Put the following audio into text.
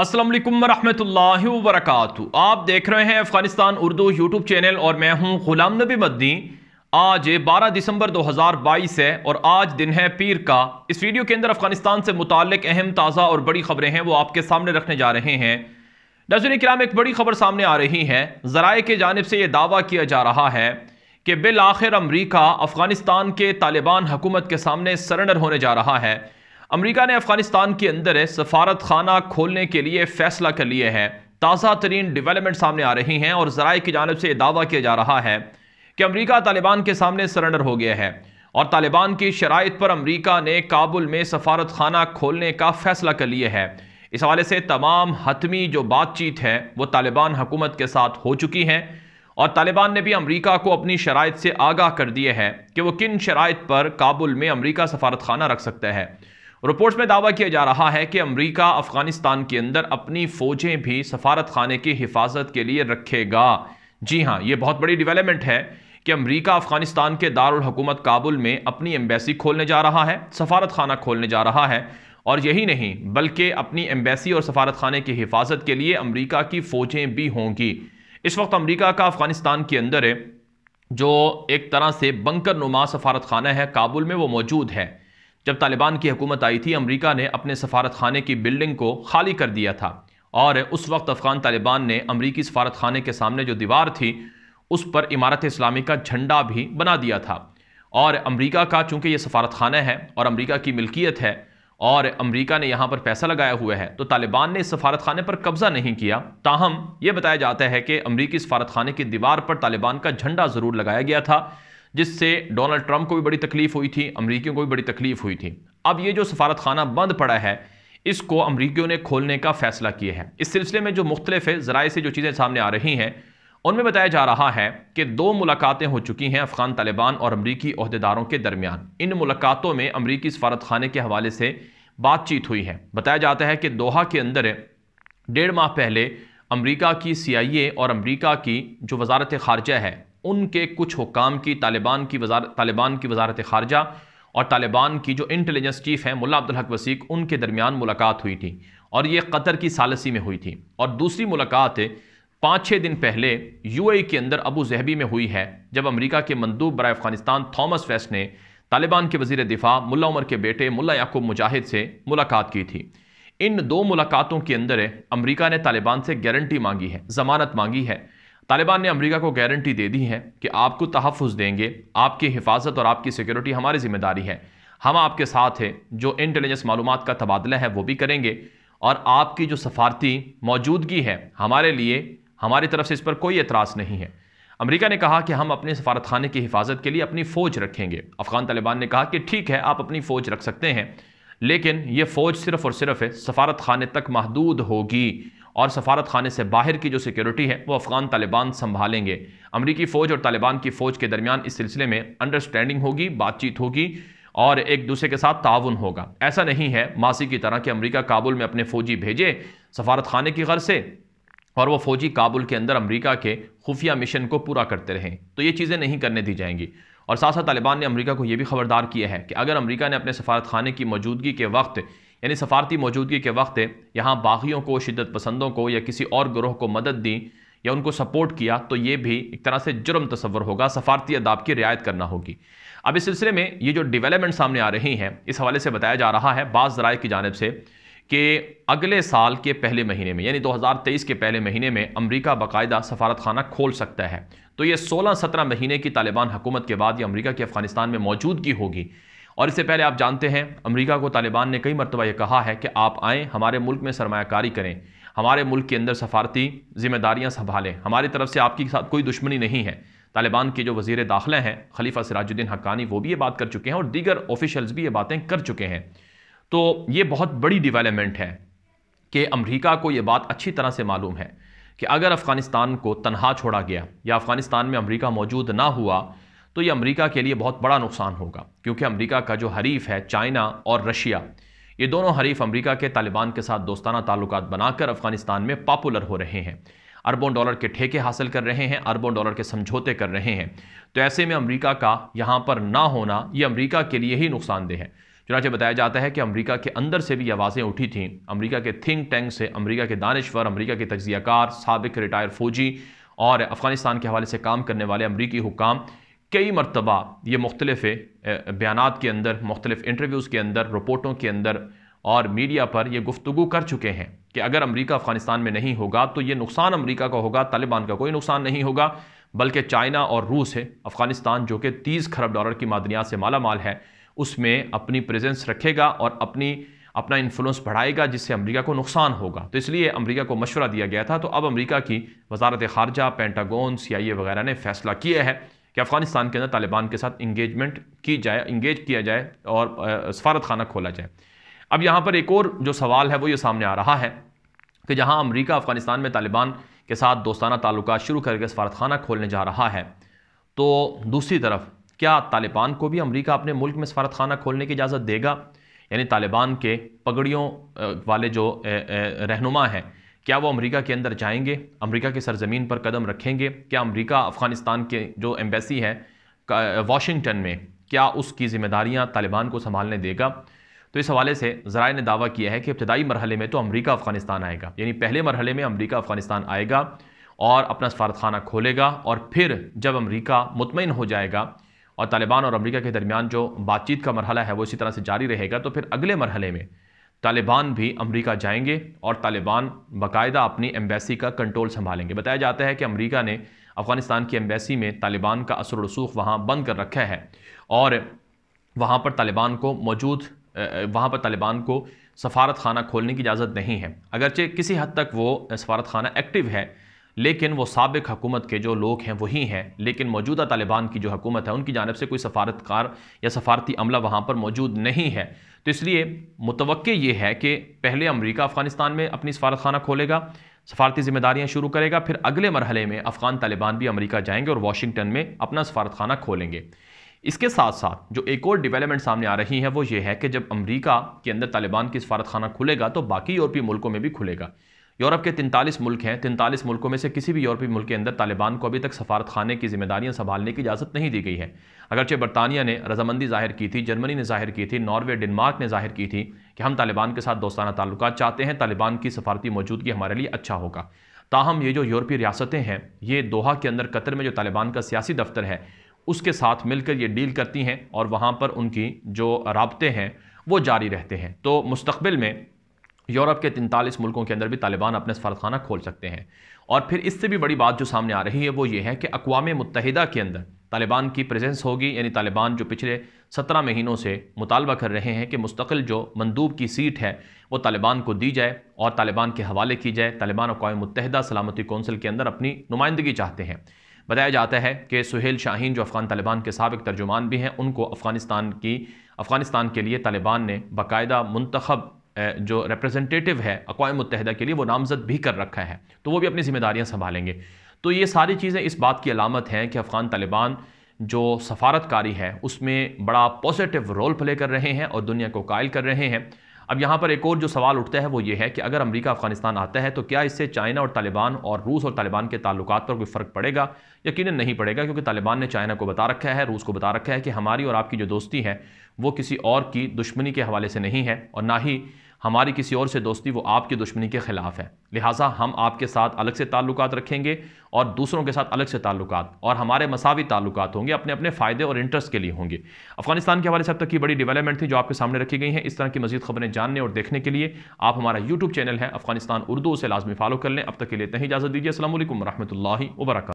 असलम वरहमल वरक आप देख रहे हैं अफगानिस्तान उर्दू यूट्यूब चैनल और मैं हूं गुलाम नबी मद्दी आज 12 दिसंबर 2022 है और आज दिन है पीर का इस वीडियो के अंदर अफगानिस्तान से मुतक अहम ताज़ा और बड़ी खबरें हैं वो आपके सामने रखने जा रहे हैं नजर कराम एक बड़ी खबर सामने आ रही है जराए के जानब से ये दावा किया जा रहा है कि बिल आखिर अमरीका अफगानिस्तान के तालिबान हुकूमत के सामने सरेंडर होने जा रहा है अमरीका ने अफगानिस्तान के अंदर सफारत खाना खोलने के लिए फैसला कर लिए है ताज़ा तरीन डिवेलपमेंट सामने आ रही हैं और जराए की जानब से दावा किया जा रहा है कि अमरीका तालिबान के सामने सरेंडर हो गया है और तालिबान की शराइ पर अमरीका ने काबुल में सफारत खाना खोलने का फैसला कर लिया है इस हवाले से तमाम हतमी जो बातचीत है वो तालिबान हुकूमत के साथ हो चुकी हैं और तालिबान ने भी अमरीका को अपनी शराइ से आगाह कर दिए है कि वो किन शराइ पर काबुल में अमरीका सफारत खाना रख सकता है रिपोर्ट्स में दावा किया जा रहा है कि अमरीका अफगानिस्तान के अंदर अपनी फौजें भी सफारत खाने की हिफाजत के लिए रखेगा जी हाँ ये बहुत बड़ी डिवेलपमेंट है कि अमरीका अफगानिस्तान के दारुल काबुल में अपनी एम्बेसी खोलने जा रहा है सफारत खाना खोलने जा रहा है और यही नहीं बल्कि अपनी एम्बेसी और सफारत खाने की हिफाजत के लिए अमरीका की फ़ौजें भी होंगी इस वक्त अमरीका का अफगानिस्तान के अंदर जो एक तरह से बंकर नुमा सफारत खाना है काबुल में वो मौजूद है जब तालिबान की हुकूमत आई थी अमरीका ने अपने सफारत खाने की बिल्डिंग को खाली कर दिया था और उस वक्त अफ़गान तालिबान ने अमरीकी सफारत खाने के सामने जो दीवार थी उस पर इमारत इस्लामी का झंडा भी बना दिया था और अमरीका का चूँकि ये सफारत खाना है और अमरीका की मिल्कियत है और अमरीका ने यहाँ पर पैसा लगाया हुआ है तो तालिबान ने इस सफारत खाने पर कब्ज़ा नहीं किया ताहम यह बताया जाता है कि अमरीकी सफारत खाने की दीवार पर तालिबान का झंडा ज़रूर लगाया गया था जिससे डोनाल्ड ट्रंप को भी बड़ी तकलीफ़ हुई थी अमरीकियों को भी बड़ी तकलीफ़ हुई थी अब ये जो सफारत खाना बंद पड़ा है इसको अमरीकियों ने खोलने का फैसला किया है इस सिलसिले में जो मुख्तलिफ ज़राए से जो चीज़ें सामने आ रही हैं उनमें बताया जा रहा है कि दो मुलाकातें हो चुकी हैं अफगान तालिबान और अमरीकी अहदेदारों के दरमियान इन मुलाकातों में अमरीकी सफारत खाने के हवाले से बातचीत हुई है बताया जाता है कि दोहा के अंदर डेढ़ माह पहले अमरीका की सी आई ए और अमरीका की जो वजारत खारजा है उनके कुछ हुकाम की तालिबान की वजार तालिबान की वजारत खारजा और तालिबान की जो इंटेलिजेंस चीफ हैं मुला अब्दुल हक वसीक उनके दरमियान मुलाकात हुई थी और ये कतर की सालसी में हुई थी और दूसरी मुलाकात पाँच छः दिन पहले यूएई e के अंदर अबू जहबी में हुई है जब अमेरिका के मंदूब बर अफगानिस्तान थॉमस वेस्ट ने तालिबान के वजीर दिफा मुला उमर के बेटे मुला याकूब मुजाहिद से मुलाकात की थी इन दो मुलाकातों के अंदर अमरीका ने तालिबान से गारंटी मांगी है ज़मानत मांगी है तालिबान ने अमेरिका को गारंटी दे दी है कि आपको तहफ़ देंगे आपकी हिफाजत और आपकी सिक्योरिटी हमारी जिम्मेदारी है हम आपके साथ हैं जो इंटेलिजेंस मालूम का तबादला है वो भी करेंगे और आपकी जो सफारती मौजूदगी है हमारे लिए हमारी तरफ से इस पर कोई एतराज़ नहीं है अमेरिका ने कहा कि हम अपने सफारत खाने की हिफाजत के लिए अपनी फ़ौज रखेंगे अफ़गान तालिबान ने कहा कि ठीक है आप अपनी फ़ौज रख सकते हैं लेकिन ये फ़ौज सिर्फ़ और सिर्फ सफारत खाने तक महदूद होगी और सफारत खाने से बाहर की जो सिक्योरिटी है वो अफ़गान तालिबान संभालेंगे अमरीकी फ़ौज और तालिबान की फ़ौज के दरमियान इस सिलसिले में अंडरस्टैंडिंग होगी बातचीत होगी और एक दूसरे के साथ ताउन होगा ऐसा नहीं है मासी की तरह कि अमरीका काबुल में अपने फ़ौजी भेजे सफारत खाने की गर्ज से और वह फ़ौजी काबुल के अंदर अमरीका के खुफिया मिशन को पूरा करते रहें तो ये चीज़ें नहीं करने दी जाएंगी और साथ साथ तालिबान ने अमरीका को यह भी खबरदार किया है कि अगर अमरीका ने अपने सफारत खाने की मौजूदगी के वक्त यानी सफारती मौजूदगी के वक्त यहाँ बागियों को शिदत पसंदों को या किसी और ग्रोह को मदद दी या उनको सपोर्ट किया तो ये भी एक तरह से जुर्म तस्वर होगा सफारती अदाब की रियायत करना होगी अब इस सिलसिले में ये जो डिवेलपमेंट सामने आ रही हैं इस हवाले से बताया जा रहा है बाज़ जराए की जानब से कि अगले साल के पहले महीने में यानी 2023 के पहले महीने में अमेरिका बाकायदा सफारत खाना खोल सकता है तो ये 16-17 महीने की तालिबान हुकूमत के बाद ये अमेरिका की अफ़गानिस्तान में मौजूदगी होगी और इससे पहले आप जानते हैं अमेरिका को तालिबान ने कई मरतबा ये कहा है कि आप आएँ हमारे मुल्क में सरमाकारी करें हमारे मुल्क के अंदर सफारती जिम्मेदारियाँ संभालें हमारी तरफ से आपके साथ कोई दुश्मनी नहीं है तालिबान के जो वजीर दाखिले हैं खलीफा सिराजुद्दीन हक्कानी वो भी ये बात कर चुके हैं और दीगर ऑफिशल्स भी ये बातें कर चुके हैं तो ये बहुत बड़ी डिवेलपमेंट है कि अमरीका को ये बात अच्छी तरह से मालूम है कि अगर अफ़गानिस्तान को तनहा छोड़ा गया या अफ़गानिस्तान में अमरीका मौजूद ना हुआ तो ये अमेरिका के लिए बहुत बड़ा नुकसान होगा क्योंकि अमेरिका का जो हरीफ है चाइना और रशिया ये दोनों हरीफ अमेरिका के तालिबान के साथ दोस्ताना ताल्लुक बनाकर अफगानिस्तान में पॉपुलर हो रहे हैं अरबों डॉलर के ठेके हासिल कर रहे हैं अरबों डॉलर के समझौते कर रहे हैं तो ऐसे में अमरीका का यहाँ पर ना होना ये अमरीका के लिए ही नुकसानदेह है चुनाचे बताया जाता है कि अमरीका के अंदर से भी आवाज़ें उठी थीं अमरीका के थिंक टैंक से अमरीका के दानश्वर अमरीका के तजिया कार सबक रिटायर फौजी और अफगानिस्तान के हवाले से काम करने वाले अमरीकी हुकाम कई मरतबा ये मुख्तलफ बयान के अंदर मुख्तलिफ़ इंटरव्यूज़ के अंदर रिपोर्टों के अंदर और मीडिया पर यह गुफ्तु कर चुके हैं कि अगर अमरीका अफ़गानिस्तान में नहीं होगा तो ये नुकसान अमरीका का होगा तालिबान का कोई नुकसान नहीं होगा बल्कि चाइना और रूस है अफ़गानिस्तान जो कि तीस खरब डॉलर की मादनियात से माला माल है उसमें अपनी प्रेजेंस रखेगा और अपनी अपना इन्फ्लुंस बढ़ाएगा जिससे अमरीका को नुकसान होगा तो इसलिए अमरीका को मशवरा दिया गया था तो अब अमरीका की वजारत खारजा पेंटागोन सी आई ए वगैरह ने फैसला किया है कि अफगानिस्तान के अंदर तालिबान के साथ इंगेजमेंट की जाए इंगेज किया जाए और सफारत खाना खोला जाए अब यहाँ पर एक और जो सवाल है वो ये सामने आ रहा है कि जहाँ अमरीका अफ़गानिस्तान में तालिबान के साथ दोस्ताना ताल्लुक शुरू करके सफारत खाना खोलने जा रहा है तो दूसरी तरफ क्या तालिबान को भी अमरीका अपने मुल्क में सफारत खाना खोलने की इजाज़त देगा यानी तालिबान के पगड़ियों वाले जो रहनुमा हैं क्या वो अमेरिका के अंदर जाएंगे अमेरिका की सरजमीन पर कदम रखेंगे क्या अमेरिका अफ़गानिस्तान के जो एम्बेसी है वाशिंगटन में क्या उसकी जिम्मेदारियाँ तालिबान को संभालने देगा तो इस हवाले से ज़रा ने दावा किया है कि इब्तदाई मरहले में तो अमरीका अफ़गानिस्तान आएगा यानी पहले मरहले में अमरीका अफ़गानिस्तान आएगा और अपना सफारतखाना खोलेगा और फिर जब अमरीका मुतमिन हो जाएगा और तालिबान और अमरीका के दरमियान जो बातचीत का मरहला है वो इसी तरह से जारी रहेगा तो फिर अगले मरहले में तालिबान भी अमेरिका जाएंगे और तालिबान बाकायदा अपनी एम्बेसी का कंट्रोल संभालेंगे बताया जाता है कि अमेरिका ने अफ़गानिस्तान की एम्बेसी में तालिबान का असर रसूख वहाँ बंद कर रखा है और वहाँ पर तालिबान को मौजूद वहाँ पर तालिबान को सफारत खाना खोलने की इजाज़त नहीं है अगरचे किसी हद तक वो सफारत खाना एक्टिव है लेकिन वो सबक हकूमत के जो लोग हैं वही हैं लेकिन मौजूदा तालिबान की जो हकूमत है उनकी जानब से कोई सफारतकार या सफारती अमला वहाँ पर मौजूद नहीं है तो इसलिए मुतव ये है कि पहले अमरीका अफ़गानिस्तान में अपनी सफारतखाना खोलेगा सफारती जिम्मेदारियाँ शुरू करेगा फिर अगले मरहले में अफ़गान तालिबान भी अमरीका जाएंगे और वाशिंगटन में अपना सफारतखाना खोलेंगे इसके साथ साथ जो एक और डेवलपमेंट सामने आ रही है वो ये है कि जब अमेरिका के अंदर तालिबान की सफारत खाना खुलेगा तो बाकी यूरोपीय मुल्कों में भी खुलेगा यूरोप के तैंतालीस मुल्क हैं तैंतालीस मुल्कों में से किसी भी यूरोपीय मुल्क के अंदर तालिबान को अभी तक सफारत खाने की जिम्मेदारियां संभालने की इजाज़त नहीं दी गई है अगरचे बरतानिया ने रजामंदी जाहिर की थी जर्मनी ने जाहिर की थी नॉर्वे डेनमार्क ने जाहिर की थी कि हम तालिबान के साथ दोस्ताना ताल्लुक चाहते हैं तालिबान की सफारती मौजूदगी हमारे लिए अच्छा होगा ताहम ये जो यूरोपीय रियासतें हैं ये दोहा के अंदर कतर में जो तालिबान का सियासी दफ्तर है उसके साथ मिलकर ये डील करती हैं और वहाँ पर उनकी जो रबते हैं वो जारी रहते हैं तो मुस्तबिल में यूरोप के तैंतालीस मुल्कों के अंदर भी तालिबान अपना सफारतखाना खोल सकते हैं और फिर इससे भी बड़ी बात जो सामने आ रही है वो ये है कि अकवा मुतहदा के अंदर तालिबान की प्रेजेंस होगी यानी तालिबान जो पिछले सत्रह महीनों से मुतालबा कर रहे हैं कि मुस्तकिल जो मंदूब की सीट है वो तालिबान को दी जाए और तालिबान के हवाले की जाए तालिबान अकवा मुतहदा सलामती कौंसिल के अंदर अपनी नुमाइंदगी चाहते हैं बताया जाता है कि सुहेल शाहीन जो अफ़गान तालिबान के सबक तर्जुमान भी हैं उनको अफ़गानिस्तान की अफ़गानिस्तान के लिए तालिबान ने बाकायदा मंतखब जो रिप्रेजेंटेटिव है अकवा मुतहदा के लिए वो नामजद भी कर रखा है तो वो भी अपनी जिम्मेदारियाँ संभालेंगे तो ये सारी चीज़ें इस बात की अलामत हैं कि अफ़गान तालिबान जो सफारतकारी है उसमें बड़ा पॉजिटिव रोल प्ले कर रहे हैं और दुनिया को कायल कर रहे हैं अब यहाँ पर एक और जो सवाल उठता है वो ये है कि अगर अमेरिका अफगानिस्तान आता है तो क्या इससे चाइना और तालिबान और रूस और तालिबान के ताल्लुक पर कोई फ़र्क पड़ेगा यकीन नहीं पड़ेगा क्योंकि तालिबान ने चाइना को बता रखा है रूस को बता रखा है कि हमारी और आपकी जो दोस्ती है वो किसी और की दुश्मनी के हवाले से नहीं है और ना ही हमारी किसी और से दोस्ती वो आपकी दुश्मनी के ख़िलाफ़ है लिहाजा हम आपके साथ अलग से ताल्लुक रखेंगे और दूसरों के साथ अलग से ताल्लुक और हमारे मसावी ताल्लुक होंगे अपने अपने फ़ायदे और इंटरेस्ट के लिए होंगे अफगानिस्तान के हवाले से अब तक की बड़ी डेवलपमेंट थी जो आपके सामने रखी गई हैं इस तरह की मजीद खबरें जानने और देखने के लिए आप हमारा यूट्यूब चैनल है अफगानिस्तान उर्दू से लाजमी फॉलो कर लें अब तक के लिए ही इजाज़त दीजिए असल वरहमल वर्क